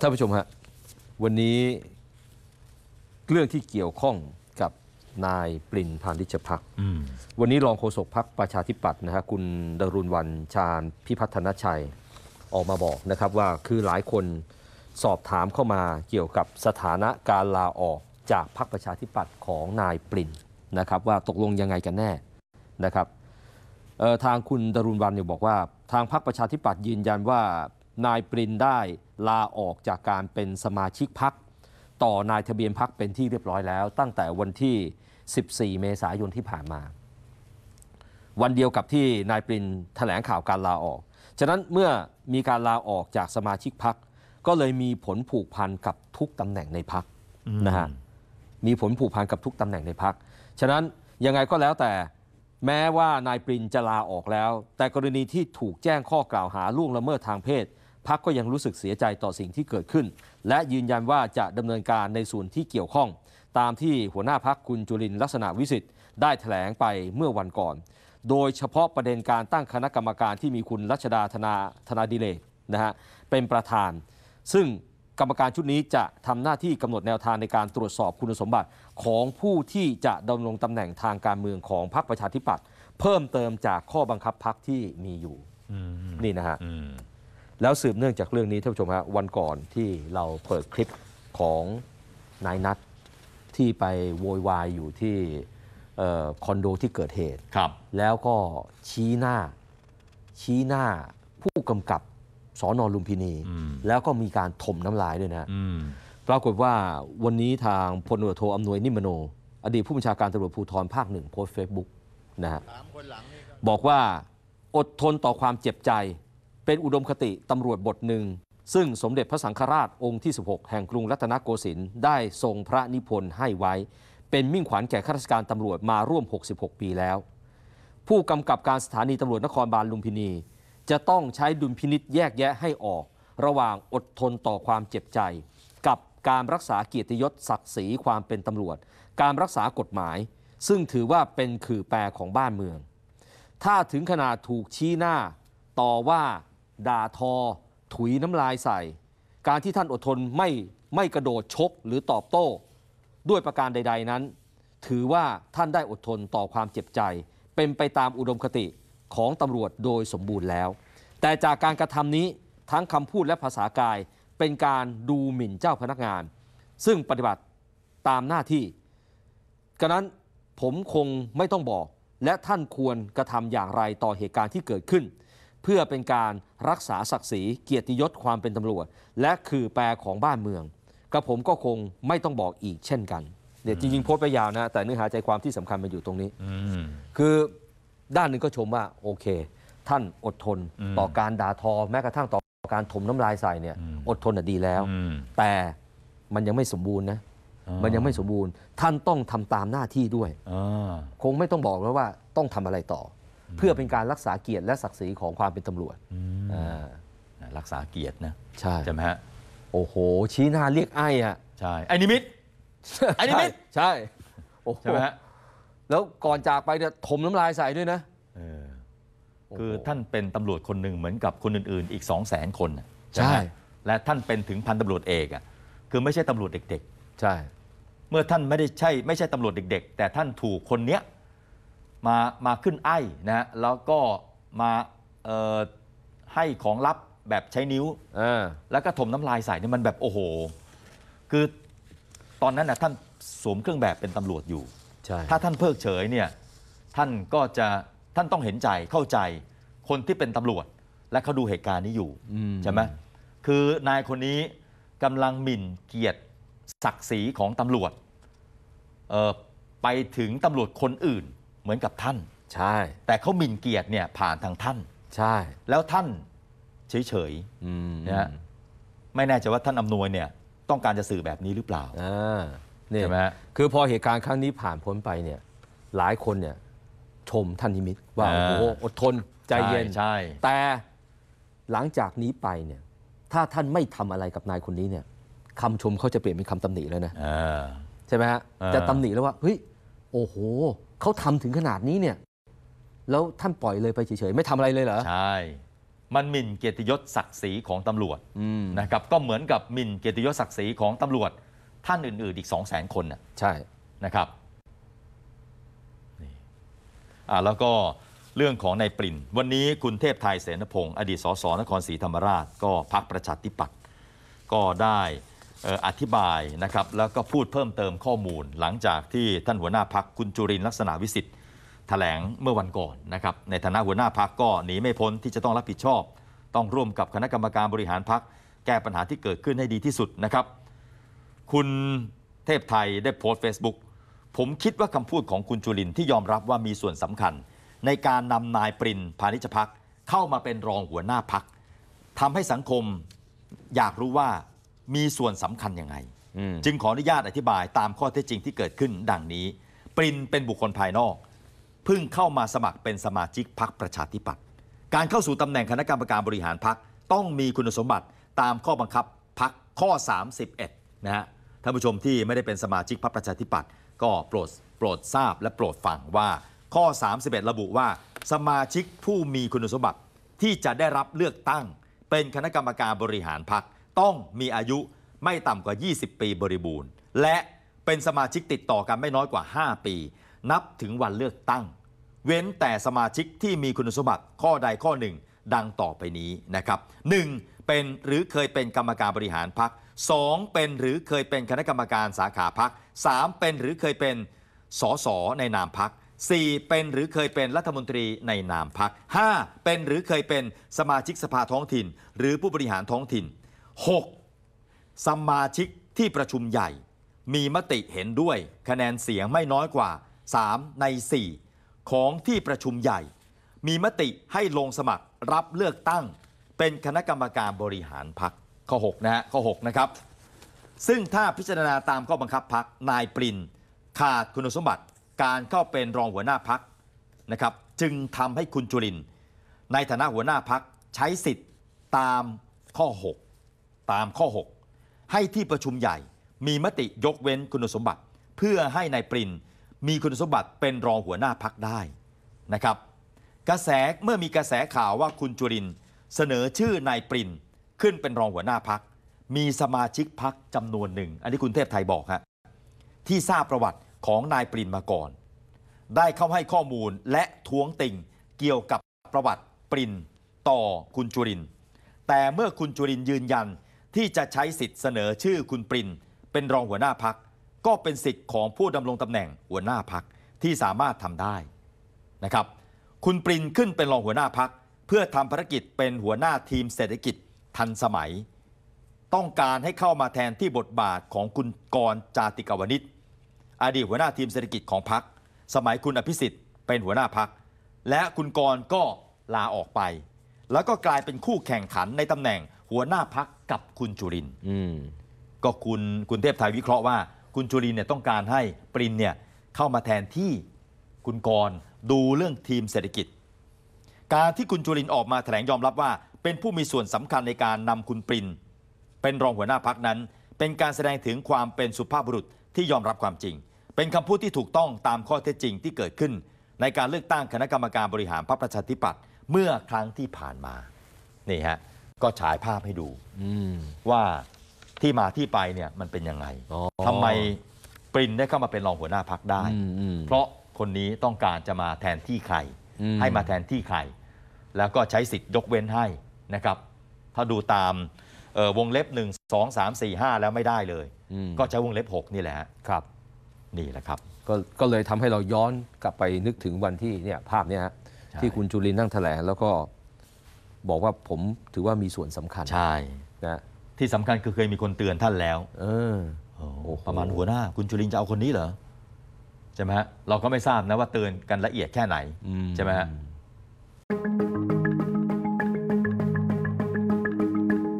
ท่านผู้ชมฮะวันนี้เรื่องที่เกี่ยวข้องกับนายปรินพานิชพักวันนี้รองโฆษกพักประชาธิปัตย์นะฮะคุณดรุณวันชาญพิพัฒนชัยออกมาบอกนะครับว่าคือหลายคนสอบถามเข้ามาเกี่ยวกับสถานะการลาออกจากพักประชาธิปัตย์ของนายปรินนะครับ ว่าตกลงยังไงกันแน่นะครับทางคุณดรุณวันเนี่ยบอกว่า ทางพักประชาธิปัตย์ยืนยันว่านายปรินได้ลาออกจากการเป็นสมาชิกพัก ต่อนายทะเบียนพักเป็นที่เรียบร้อยแล้ว ตั้งแต่วันที่ 14 เมษายนที่ผ่านมา วันเดียวกับที่นายปรินแถลงข่าวการลาออก ฉะนั้นเมื่อมีการลาออกจากสมาชิกพัก ก็เลยมีผลผูกพันกับทุกตำแหน่งในพักนะฮะมีผลผูกพันกับทุกตำแหน่งในพักฉะนั้น ยังไงก็แล้วแต่ แม้ว่านายปรินจะลาออกแล้ว แต่กรณีที่ถูกแจ้งข้อกล่าวหาล่วงละเมิดทางเพศพักก็ยังรู้สึกเสียใจต่อสิ่งที่เกิดขึ้น และยืนยันว่าจะดำเนินการในส่วนที่เกี่ยวข้อง ตามที่หัวหน้าพักคุณจุลินลักษณะวิสิทธิ์ได้แถลงไปเมื่อวันก่อน โดยเฉพาะประเด็นการตั้งคณะกรรมการที่มีคุณรัชดาธนาธนาดิเลกนะฮะเป็นประธาน ซึ่งกรรมการชุดนี้จะทำหน้าที่กำหนดแนวทางในการตรวจสอบคุณสมบัติของผู้ที่จะดำรงตำแหน่งทางการเมืองของพรรคประชาธิปัตย์เพิ่มเติมจากข้อบังคับพรรคที่มีอยู่นี่นะฮะแล้วสืบเนื่องจากเรื่องนี้ท่านผู้ชมับวันก่อนที่เราเปิดคลิปของนายนัทที่ไปโวยวายอยู่ที่คอนโดที่เกิดเหตุ ครับ แล้วก็ชี้หน้าชี้หน้าผู้กำกับสอนอลุมพินี แล้วก็มีการถมน้ำลายด้วยนะปรากฏว่าวันนี้ทางพลตรวจโทอำนวยนิมโน อดีตผู้บัญชาการตำรวจภูธรภาคหนึ่งโพสต์เฟซบุ๊กนะฮะบอกว่าอดทนต่อความเจ็บใจเป็นอุดมคติตำรวจบทหนึ่งซึ่งสมเด็จพระสังฆราชองค์ที่ 16 แห่งกรุงรัตนโกสินทร์ได้ทรงพระนิพนธ์ให้ไว้ เป็นมิ่งขวัญแก่ข้าราชการตำรวจมาร่วม 66 ปีแล้ว ผู้กำกับการสถานีตำรวจนครบาลลุมพินี จะต้องใช้ดุลพินิษแยกแยะให้ออก ระหว่างอดทนต่อความเจ็บใจ กับการรักษาเกียรติยศศักดิ์ศรีความเป็นตำรวจ การรักษากฎหมาย ซึ่งถือว่าเป็นขื่อแปรของบ้านเมือง ถ้าถึงขนาดถูกชี้หน้า ต่อว่าด่าทอ ถุยน้ำลายใส่ การที่ท่านอดทนไม่ไม่กระโดดชกหรือตอบโต้ ด้วยประการใด ๆ นั้น ถือว่าท่านได้อดทนต่อความเจ็บใจ เป็นไปตามอุดมคติของตำรวจโดยสมบูรณ์แล้ว แต่จากการกระทำนี้ทั้งคำพูดและภาษากายเป็นการดูหมิ่นเจ้าพนักงาน ซึ่งปฏิบัติตามหน้าที่กระนั้นผมคงไม่ต้องบอก และท่านควรกระทำอย่างไรต่อเหตุการณ์ที่เกิดขึ้นเพื่อเป็นการรักษาศักดิ์ศรีเกียรติยศความเป็นตำรวจ และคือแปรของบ้านเมืองกระผมก็คงไม่ต้องบอกอีกเช่นกันเดี๋ยวจริงๆโพสต์ไปยาวนะ แต่เนื้อหาใจความที่สำคัญมันอยู่ตรงนี้ คือด้านหนึ่งก็ชมว่า โอเค ท่านอดทนต่อการด่าทอแม้กระทั่งต่อการถมน้ำลายใส่เนี่ยอดทนดีแล้วแต่มันยังไม่สมบูรณ์นะมันยังไม่สมบูรณ์ ท่านต้องทำตามหน้าที่ด้วยคงไม่ต้องบอกแล้วว่าต้องทำอะไรต่อเพื่อเป็นการรักษาเกียรติและศักดิ์ศรีของความเป็นตำรวจ รักษาเกียรตินะ ใช่ใช่ไหมฮะ โอ้โห ชี้หน้าเรียกไอ้อะใช่ไอ้นิมิตไอ้นิมิต ใช่ใช่ไหมฮะ แล้วก่อนจากไปเนี่ยถมน้ำลายใส่ด้วยนะ เออ คือท่านเป็นตำรวจคนหนึ่งเหมือนกับคนอื่น ๆอีก2 0 0แสนคน่ใช่ และท่านเป็นถึงพันตำรวจเอกอ่ะ คือไม่ใช่ตำรวจเด็ก ๆ ใช่ เมื่อท่านไม่ได้ใช่ไม่ใช่ตำรวจเด็กๆ แต่ท่านถูกคนเนี้ยมามาขึ้นไอ้นะ แล้วก็มาให้ของลับแบบใช้นิ้ว แล้วก็ถมน้ำลายใส่เนี่ยมันแบบโอ้โห คือตอนนั้นนะท่านสวมเครื่องแบบเป็นตำรวจอยู่ ถ้าท่านเพิกเฉยเนี่ยท่านก็จะท่านต้องเห็นใจเข้าใจคนที่เป็นตำรวจ และเขาดูเหตุการณ์นี้อยู่ใช่ไหมคือนายคนนี้กำลังหมิ่นเกียรติศักดิ์ศรีของตำรวจ ไปถึงตำรวจคนอื่นเหมือนกับท่าน ใช่ แต่เขาหมิ่นเกียรติเนี่ยผ่านทางท่าน ใช่ แล้วท่าน เฉยๆนะฮะไม่แน่ใจว่าท่านอำนวยเนี่ยต้องการจะสื่อแบบนี้หรือเปล่านี่ใช่ไหมคือพอเหตุการณ์ครั้งนี้ผ่านพ้นไปเนี่ย หลายคนเนี่ยชมท่านนิมิตว่าโอ้โหอดทนใจเย็นใช่ แต่หลังจากนี้ไปเนี่ยถ้าท่านไม่ทำอะไรกับนายคนนี้เนี่ยคำชมเขาจะเปลี่ยนเป็นคำตำหนิแล้วนะใช่ไหมฮะ จะตำหนิแล้วว่า เฮ้ยโอ้โหเขาทำถึงขนาดนี้เนี่ย แล้วท่านปล่อยเลยไปเฉยๆ ไม่ทำอะไรเลยเหรอ ใช่ มันหมิ่นเกียรติยศศักดิ์ศรีของตำรวจนะครับ ก็เหมือนกับหมิ่นเกียรติยศศักดิ์ศรีของตำรวจ ท่านอื่น ๆ อีกสองแสนคนน่ะ ใช่นะครับอ่าแล้วก็เรื่องของนายปรินวันนี้คุณเทพไทยเสนพงศ์อดีตสสนครศรีธรรมราชก็พักประชาธิปัตย์ก็ได้อธิบายนะครับ แล้วก็พูดเพิ่มเติมข้อมูล หลังจากที่ท่านหัวหน้าพักคุณจุรินลักษณะวิสิทธิ์แถลงเมื่อวันก่อนนะครับในฐานะหัวหน้าพักก็หนีไม่พ้นที่จะต้องรับผิดชอบ ต้องร่วมกับคณะกรรมการบริหารพัก แก้ปัญหาที่เกิดขึ้นให้ดีที่สุดนะครับ คุณเทพไทยได้โพสต์ Facebook ผมคิดว่าคำพูดของคุณจุรินที่ยอมรับว่ามีส่วนสำคัญ ในการนำนายปรินพาณิชพักเข้ามาเป็นรองหัวหน้าพักทำให้สังคมอยากรู้ว่ามีส่วนสำคัญยังไงจึงขออนุญาตอธิบายตามข้อเท็จจริง ที่เกิดขึ้น ดังนี้ปรินเป็นบุคคลภายนอกเพิ่งเข้ามาสมัครเป็นสมาชิกพรรคประชาธิปัตย์การเข้าสู่ตำแหน่งคณะกรรมการบริหารพรรคต้องมีคุณสมบัติตามข้อบังคับพรรคข้อ 31นะฮะท่านผู้ชมที่ไม่ได้เป็นสมาชิกพรรคประชาธิปัตย์ก็โปรดโปรดทราบและโปรดฟังว่าข้อ 31 ระบุว่า สมาชิกผู้มีคุณสมบัติที่จะได้รับเลือกตั้ง เป็นคณะกรรมการบริหารพรรคต้องมีอายุไม่ต่ำกว่า 20 ปีบริบูรณ์ และเป็นสมาชิกติดต่อกันไม่น้อยกว่า 5 ปี นับถึงวันเลือกตั้ง เว้นแต่สมาชิกที่มีคุณสมบัติข้อใดข้อหนึ่งดังต่อไปนี้นะครับ 1. เป็นหรือเคยเป็นกรรมการบริหารพัก 2. เป็นหรือเคยเป็นคณะกรรมการสาขาพัก 3. เป็นหรือเคยเป็นสสในนามพัก 4. เป็นหรือเคยเป็นรัฐมนตรีในนามพัก 5. เป็นหรือเคยเป็นสมาชิกสภาท้องถิ่น หรือผู้บริหารท้องถิ่น 6. สมาชิกที่ประชุมใหญ่มีมติเห็นด้วยคะแนนเสียงไม่น้อยกว่า 3 ใน 4 ของที่ประชุมใหญ่ มีมติให้ลงสมัครรับเลือกตั้งเป็นคณะกรรมการบริหารพักข้อ6นะฮะข้อ6นะครับซึ่งถ้าพิจารณาตามข้อบังคับพักนายปรินขาดคุณสมบัติการเข้าเป็นรองหัวหน้าพักนะครับจึงทำให้คุณจุลิน ในฐานะหัวหน้าพักใช้สิทธิ์ตามข้อ 6ตามข้อ 6 ให้ที่ประชุมใหญ่มีมติยกเว้นคุณสมบัติ เพื่อให้ในายปรินมีคุณสมบัติเป็นรองหัวหน้าพักได้นะครับ กระแสเมื่อมีกระแสข่าวว่าคุณจุรินเสนอชื่อนายปรินขึ้นเป็นรองหัวหน้าพัก มีสมาชิกพักจำนวนหนึ่ง อันนี้คุณเทพไทยบอกฮะที่ทราบประวัติของนายปรินมาก่อน ได้เข้าให้ข้อมูลและท้วงติ่งเกี่ยวกับประวัติปรินต่อคุณจุรินแต่เมื่อคุณจุรินยืนยันที่จะใช้สิทธิ์เสนอชื่อคุณปรินเป็นรองหัวหน้าพักก็เป็นสิทธิ์ของผู้ดำรงตำแหน่งหัวหน้าพักที่สามารถทำได้นะครับ คุณปรินขึ้นเป็นรองหัวหน้าพักเพื่อทำภารกิจเป็นหัวหน้าทีมเศรษฐกิจทันสมัย ต้องการให้เข้ามาแทนที่บทบาทของคุณกรจาติกาวนิตอดีตหัวหน้าทีมเศรษฐกิจของพัก สมัยคุณอภิสิทธิ์เป็นหัวหน้าพักและคุณกรก็ลาออกไปแล้วก็กลายเป็นคู่แข่งขันในตำแหน่งหัวหน้าพักกับคุณจุรินก็คุณคุณเทพไทยวิเคราะห์ว่า คุณจุรินเนี่ยต้องการให้ปรินเนี่ยเข้ามาแทนที่คุณกร ดูเรื่องทีมเศรษฐกิจ การที่คุณจุรินออกมาแถลงยอมรับว่า เป็นผู้มีส่วนสำคัญในการนำคุณปรินเป็นรองหัวหน้าพักนั้น เป็นการแสดงถึงความเป็นสุภาพบุรุษที่ยอมรับความจริง เป็นคำพูดที่ถูกต้องตามข้อเท็จจริงที่เกิดขึ้น ในการเลือกตั้งคณะกรรมการบริหารพรรคประชาธิปัตย์เมื่อครั้งที่ผ่านมา นี่ฮะ ก็ฉายภาพให้ดู ว่าที่มาที่ไปเนี่ยมันเป็นยังไงทำไมปรินได้เข้ามาเป็นรองหัวหน้าพักได้ เพราะคนนี้ต้องการจะมาแทนที่ใคร ให้มาแทนที่ใคร แล้วก็ใช้สิทธิ์ยกเว้นให้นะครับ ถ้าดูตามวงเล็บ1 2 3 4 5แล้วไม่ได้เลย ก็ใช้วงเล็บ 6 นี่แหละครับ นี่แหละครับ ก็เลยทำให้เราย้อนกลับไปนึกถึงวันที่เนี่ยภาพเนี่ยฮะที่คุณจุลินนั่งแถลงแล้วก็บอกว่าผมถือว่ามีส่วนสำคัญ ใช่นะที่สำคัญคือเคยมีคนเตือนท่านแล้ว เออโอ้ประมาณหัวหน้า คุณจุลินจะเอาคนนี้เหรอ ใช่ไหมฮะ เราก็ไม่ทราบนะว่าเตือนกันละเอียดแค่ไหน ใช่ไหมฮะ